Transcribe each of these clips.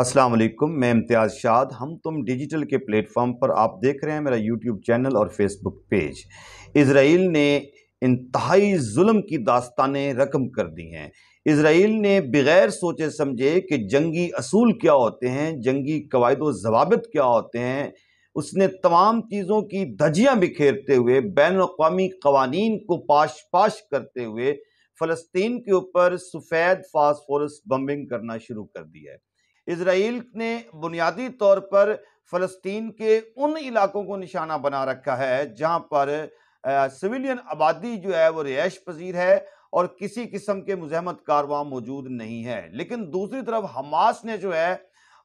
अस्सलाम वालेकुम मैं इम्तियाज़ शाद हम तुम डिजिटल के प्लेटफॉर्म पर आप देख रहे हैं मेरा यूट्यूब चैनल और फेसबुक पेज इसराइल ने इंतहाई जुल्म की दास्तानें रकम कर दी हैं इसराइल ने बग़ैर सोचे समझे कि जंगी असूल क्या होते हैं जंगी कवायद जवाबत क्या होते हैं उसने तमाम चीज़ों की धजियाँ बिखेरते हुए बैन अवी कवानीन को पाश पाश करते हुए फ़लस्तीन के ऊपर सफ़ेद फास्फोरस बम्बिंग करना शुरू कर दिया है इसराइल ने बुनियादी तौर पर फ़लस्तीन के उन इलाकों को निशाना बना रखा है जहाँ पर सिविलियन आबादी जो है वो रिहाइश पजीर है और किसी किस्म के मुजहमत कारवा मौजूद नहीं है लेकिन दूसरी तरफ हमास ने जो है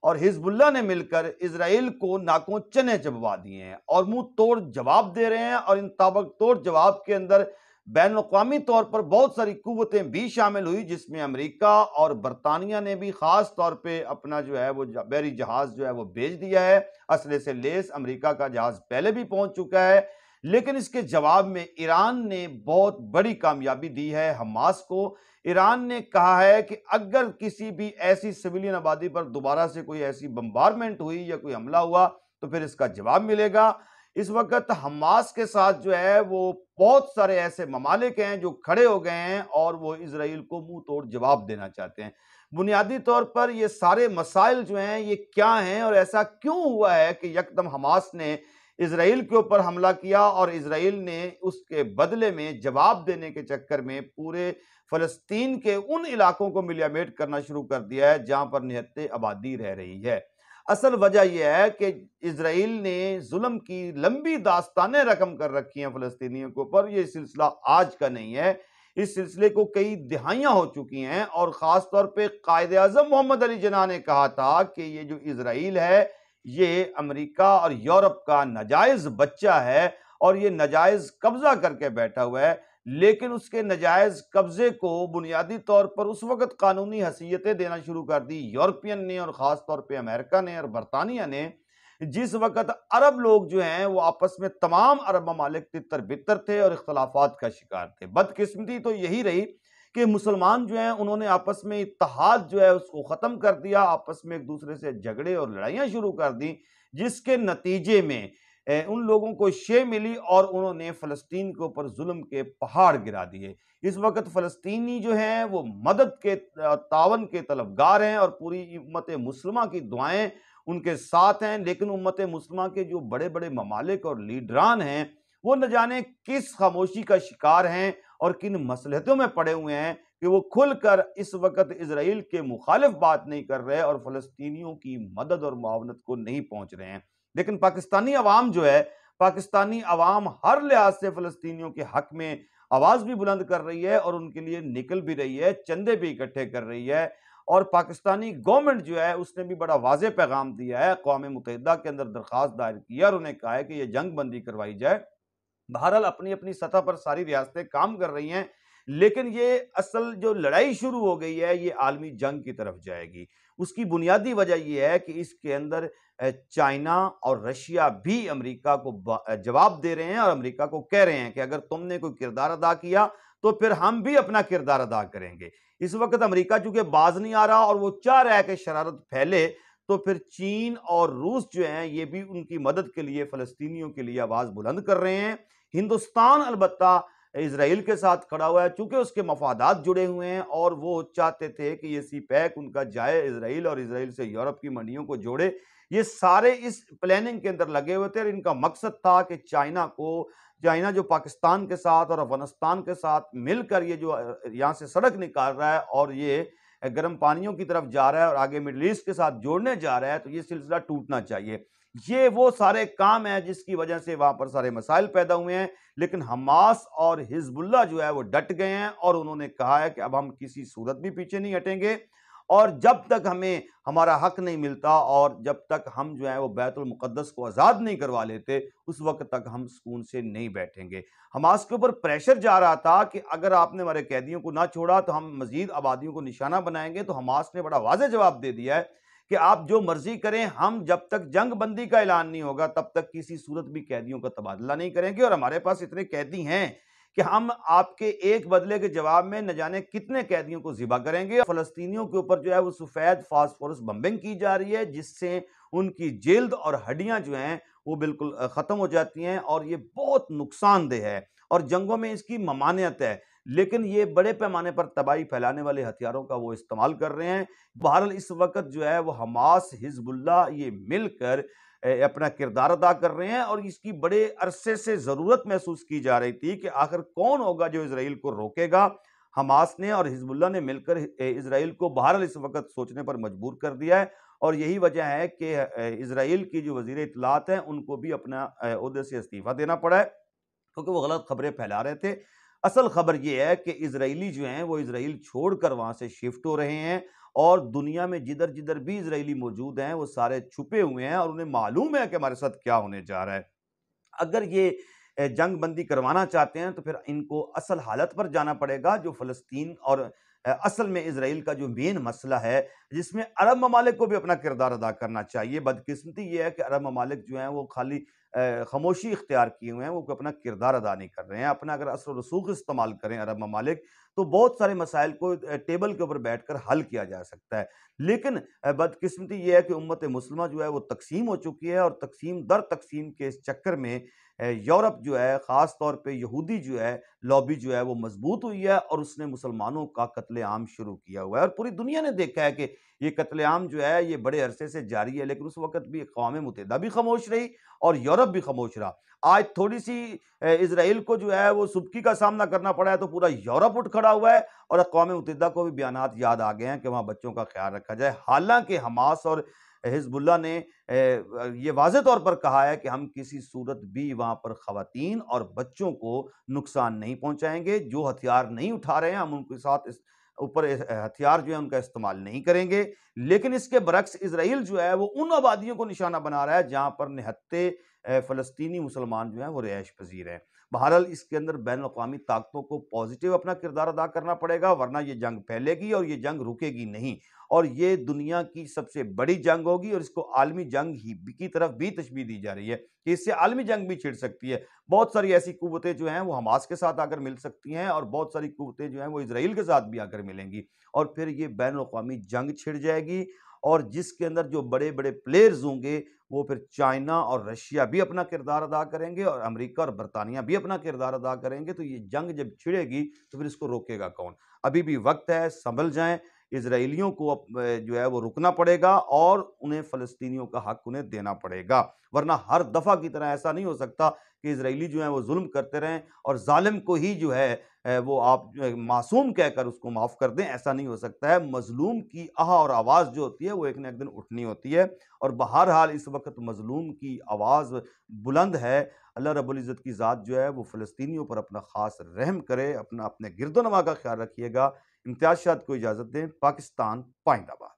और हिजबुल्ला ने मिलकर इसराइल को नाकों चने चबवा दिए हैं और मुंह तोड़ जवाब दे रहे हैं और इन ताबक तोड़ जवाब के अंदर बैन अवी तौर पर बहुत सारी कुतें भी शामिल हुई जिसमें अमरीका और बरतानिया ने भी ख़ास तौर पर अपना जो है वो बैरी जहाज़ जो है वो भेज दिया है असले से लेस अमरीका का जहाज़ पहले भी पहुँच चुका है लेकिन इसके जवाब में ईरान ने बहुत बड़ी कामयाबी दी है हमास को ईरान ने कहा है कि अगर किसी भी ऐसी सिविलियन आबादी पर दोबारा से कोई ऐसी बम्बारमेंट हुई या कोई हमला हुआ तो फिर इसका जवाब मिलेगा इस वक्त हमास के साथ जो है वो बहुत सारे ऐसे ममालिक हैं जो खड़े हो गए हैं और वो इसराइल को मुंह तोड़ जवाब देना चाहते हैं बुनियादी तौर पर ये सारे मसाइल जो हैं ये क्या हैं और ऐसा क्यों हुआ है कि यकदम हमास ने इसराइल के ऊपर हमला किया और इसराइल ने उसके बदले में जवाब देने के चक्कर में पूरे फ़लस्तीन के उन इलाकों को मिलियामेट करना शुरू कर दिया है जहाँ पर निहत्ते आबादी रह रही है असल वजह यह है कि इसराइल ने जुलम की लंबी दास्तानें रकम कर रखी हैं फलस्तनी के ऊपर ये सिलसिला आज का नहीं है इस सिलसिले को कई दिहाइयाँ हो चुकी हैं और ख़ास तौर पर कायद अजम मोहम्मद अली जना ने कहा था कि ये जो इसराइल है ये अमरीका और यूरोप का नाजायज़ बच्चा है और ये नाजायज़ कब्ज़ा करके बैठा हुआ है लेकिन उसके नजायज कब्जे को बुनियादी तौर पर उस वक्त कानूनी हसीियतें देना शुरू कर दी यूरोपियन ने और ख़ास तौर पर अमेरिका ने और बरतानिया ने जिस वक्त अरब लोग जो हैं वो आपस में तमाम अरब ममालिक तितर बितर थे और इख्तलाफात का शिकार थे बदकिस्मती तो यही रही कि मुसलमान जो हैं उन्होंने आपस में इतिहाद जो है उसको ख़त्म कर दिया आपस में एक दूसरे से झगड़े और लड़ाइयाँ शुरू कर दी जिसके नतीजे में उन लोगों को शे मिली और उन्होंने फ़लस्तीन के ऊपर जुल्म के पहाड़ गिरा दिए इस वक्त फ़लस्तीनी जो हैं वो मदद के तावन के तलबगार हैं और पूरी उम्मत मुसलमा की दुआएं उनके साथ हैं लेकिन उम्मत मुसलमा के जो बड़े बड़े ममालिक और लीडरान हैं वो न जाने किस खामोशी का शिकार हैं और किन मसलहतों में पड़े हुए हैं कि वो खुल कर इस वक्त इसराइल के मुखालफ बात नहीं कर रहे और फलस्तियों की मदद और मावनत को नहीं पहुँच रहे हैं लेकिन पाकिस्तानी अवाम जो है पाकिस्तानी अवाम हर लिहाज से फ़लस्तियों के हक में आवाज़ भी बुलंद कर रही है और उनके लिए निकल भी रही है चंदे भी इकट्ठे कर रही है और पाकिस्तानी गवर्नमेंट जो है उसने भी बड़ा वाज पैगाम दिया है अकवा मुतहद के अंदर दरख्वास्त दायर की और उन्हें कहा है कि यह जंग बंदी करवाई जाए बहरहाल अपनी अपनी सतह पर सारी रियासतें काम कर रही हैं लेकिन ये असल जो लड़ाई शुरू हो गई है ये आलमी जंग की तरफ जाएगी उसकी बुनियादी वजह यह है कि इसके अंदर चाइना और रशिया भी अमेरिका को जवाब दे रहे हैं और अमेरिका को कह रहे हैं कि अगर तुमने कोई किरदार अदा किया तो फिर हम भी अपना किरदार अदा करेंगे इस वक्त अमेरिका चूंकि बाज नहीं आ रहा और वो चाह रहा है कि शरारत फैले तो फिर चीन और रूस जो हैं ये भी उनकी मदद के लिए फ़लस्तीनियों के लिए आवाज़ बुलंद कर रहे हैं हिंदुस्तान अलबत्ता इसराइल के साथ खड़ा हुआ है चूंकि उसके मफादात जुड़े हुए हैं और वो चाहते थे कि ये सी पैक उनका जाए इसराइल और इसराइल से यूरोप की मंडियों को जोड़े ये सारे इस प्लानिंग के अंदर लगे हुए थे और इनका मकसद था कि चाइना को चाइना जो पाकिस्तान के साथ और अफगानिस्तान के साथ मिलकर ये जो यहाँ से सड़क निकाल रहा है और ये गर्म पानियों की तरफ जा रहा है और आगे मिडल ईस्ट के साथ जोड़ने जा रहा है तो ये सिलसिला टूटना चाहिए ये वो सारे काम है जिसकी वजह से वहां पर सारे मसाइल पैदा हुए हैं लेकिन हमास और हिजबुल्ला जो है वो डट गए हैं और उन्होंने कहा है कि अब हम किसी सूरत भी पीछे नहीं हटेंगे और जब तक हमें हमारा हक नहीं मिलता और जब तक हम जो है वो बैतुलमक़दस को आज़ाद नहीं करवा लेते उस वक्त तक हम सुकून से नहीं बैठेंगे हमास के ऊपर प्रेशर जा रहा था कि अगर आपने हमारे कैदियों को ना छोड़ा तो हम मज़ीद आबादियों को निशाना बनाएंगे तो हमास ने बड़ा वाज जवाब दे दिया है कि आप जो मर्जी करें हम जब तक जंग बंदी का ऐलान नहीं होगा तब तक किसी सूरत भी कैदियों का तबादला नहीं करेंगे और हमारे पास इतने कैदी हैं कि हम आपके एक बदले के जवाब में न जाने कितने कैदियों को जिबा करेंगे फलस्तीनियों के ऊपर जो है वो सफ़ेद फास्फोरस बम्बिंग की जा रही है जिससे उनकी जल्द और हड्डियाँ जो हैं वो बिल्कुल ख़त्म हो जाती हैं और ये बहुत नुकसानदेह है और जंगों में इसकी ममानियत है लेकिन ये बड़े पैमाने पर तबाही फैलाने वाले हथियारों का वो इस्तेमाल कर रहे हैं बहरहाल इस वक्त जो है वो हमास हिजबुल्ला ये मिलकर अपना किरदार अदा कर रहे हैं और इसकी बड़े अरसे से ज़रूरत महसूस की जा रही थी कि आखिर कौन होगा जो इसराइल को रोकेगा हमास ने और हिजबुल्ला ने मिलकर इसराइल को बहरहाल इस वक्त सोचने पर मजबूर कर दिया है और यही वजह है कि इसराइल की जो वजीर इतलात हैं उनको भी अपना अहदे से इस्तीफ़ा देना पड़ा है क्योंकि वो गलत खबरें फैला रहे थे असल खबर यह है कि इसराइली जो हैं वो इसराइल छोड़कर वहां से शिफ्ट हो रहे हैं और दुनिया में जिधर जिधर भी इसराइली मौजूद हैं वो सारे छुपे हुए हैं और उन्हें मालूम है कि हमारे साथ क्या होने जा रहा है अगर ये जंग बंदी करवाना चाहते हैं तो फिर इनको असल हालत पर जाना पड़ेगा जो फ़लस्तीन और असल में इसराइल का जो मेन मसला है जिसमें अरब ममालिक को भी अपना किरदार अदा करना चाहिए बदकिस्मती ये है कि अरब ममालिक जो हैं वो खाली खामोशी इख्तियार किए हुए हैं वो अपना किरदार अदा नहीं कर रहे हैं अपना अगर असर रसूख इस्तेमाल करें अरब ममालिक तो बहुत सारे मसाइल को टेबल के ऊपर बैठ कर हल किया जा सकता है लेकिन बदकस्मती ये है कि उम्मत मुसलमा जो है वो तकसीम हो चुकी है और तकसीम दर तकसीम के इस चक्कर में यूरोप जो है ख़ास तौर पे यहूदी जो है लॉबी जो है वो मजबूत हुई है और उसने मुसलमानों का कत्लेआम शुरू किया हुआ है और पूरी दुनिया ने देखा है कि ये कत्लेआम जो है ये बड़े अरसे से जारी है लेकिन उस वक्त भी अवाम मुतहदा भी खामोश रही और यूरोप भी खामोश रहा आज थोड़ी सी इसराइल को जो है वो सुबकी का सामना करना पड़ा है तो पूरा यूरोप उठ खड़ा हुआ है और अवाम मुतहदा को भी बयान याद आ गए हैं कि वहाँ बच्चों का ख्याल रखा जाए हालांकि हमास और हिजबुल्ला ने यह वाज तौर पर कहा है कि हम किसी सूरत भी वहाँ पर खातन और बच्चों को नुकसान नहीं पहुँचाएंगे जो हथियार नहीं उठा रहे हैं हम उनके साथ इस ऊपर हथियार जो है उनका इस्तेमाल नहीं करेंगे लेकिन इसके बरक्स इसराइल जो है वो उन आबादियों को निशाना बना रहा है जहाँ पर निहत्ते फ़लस्तनी मुसलमान जो हैं वो रिहाइश पजीर हैं बहरहाल इसके अंदर बैन अवी ताकतों को पॉजिटिव अपना किरदार अदा करना पड़ेगा वरना ये जंग फैलेगी और ये जंग रुकेगी नहीं और ये दुनिया की सबसे बड़ी जंग होगी और इसको आलमी जंग ही की तरफ भी तशबी दी जा रही है कि इससे आलमी जंग भी छिड़ सकती है बहुत सारी ऐसी कुतें जो हैं वो हमास के साथ आकर मिल सकती हैं और बहुत सारी कुतें जो हैं वो इसराइल के साथ भी आकर मिलेंगी और फिर ये बैन अवी जंग छिड़ जाएगी और जिसके अंदर जो बड़े बड़े प्लेयर्स होंगे वो फिर चाइना और रशिया भी अपना किरदार अदा करेंगे और अमेरिका और बरतानिया भी अपना किरदार अदा करेंगे तो ये जंग जब छिड़ेगी तो फिर इसको रोकेगा कौन अभी भी वक्त है संभल जाएं इसराइलियों को जो है वो रुकना पड़ेगा और उन्हें फ़लस्तियों का हक उन्हें देना पड़ेगा वरना हर दफ़ा की तरह ऐसा नहीं हो सकता कि इसराइली जो है वो जुल्म करते रहें और ालिम को ही जो है वो आप मासूम कहकर उसको माफ़ कर दें ऐसा नहीं हो सकता है मजलूम की आह और आवाज़ जो होती है वो एक ना एक दिन उठनी होती है और बहरहाल इस वक्त मजलूम की आवाज़ बुलंद है अल्लाह रबुल्ज़त की ज़ात जो है वो फ़लस्तियों पर अपना ख़ास रहम करे अपना अपने गिरदोनमा का ख्याल रखिएगा इम्तियाज शाह को इजाज़त दें पाकिस्तान पाइंदाबाद